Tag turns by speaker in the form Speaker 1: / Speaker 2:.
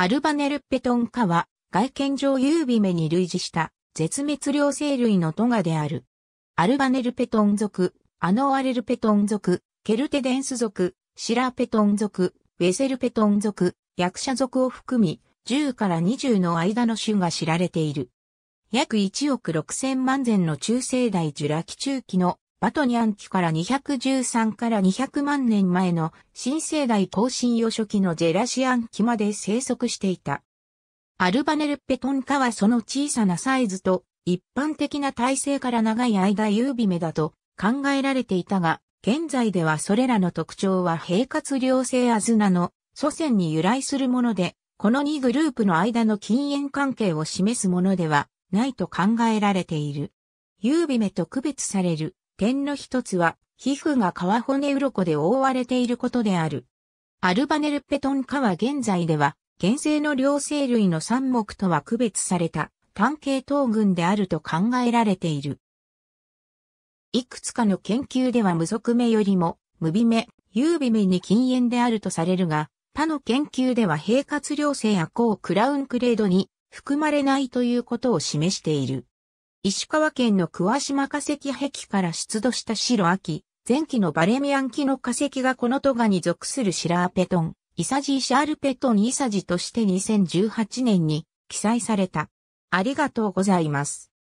Speaker 1: アルバネルペトン科は、外見上優美目に類似した、絶
Speaker 2: 滅両生類のトガである。アルバネルペトン属、アノアレルペトン属、ケルテデンス属、シラーペトン属、ウェセルペトン属、役者属を含み、10から20の間の種が知られている。約1億6000万前の中生代ジュラ紀中期のバトニャン紀から213から200万年前の新生代更新予初期のジェラシアン紀まで生息していた。アルバネルペトン科はその小さなサイズと一般的な体勢から長い間優美目だと考えられていたが、現在ではそれらの特徴は平滑良性アズナの祖先に由来するもので、この2グループの間の禁煙関係を示すものではないと考えられている。優美目と区別される点の一つは、皮膚が皮骨鱗で覆われていることである。アルバネルペトン科は現在では、原生の両生類の三目とは区別された、単系統群であると考えられている。いくつかの研究では無属目よりも、無微目、有微目に禁煙であるとされるが、他の研究では平滑両生や高クラウンクレードに含まれないということを示している。石川県の桑島化石壁から出土した白秋、前期のバレミアン期の化石がこの都ガに属するシラーペトン、イサジーシャールペトンイサ
Speaker 1: ジとして2018年に記載された。ありがとうございます。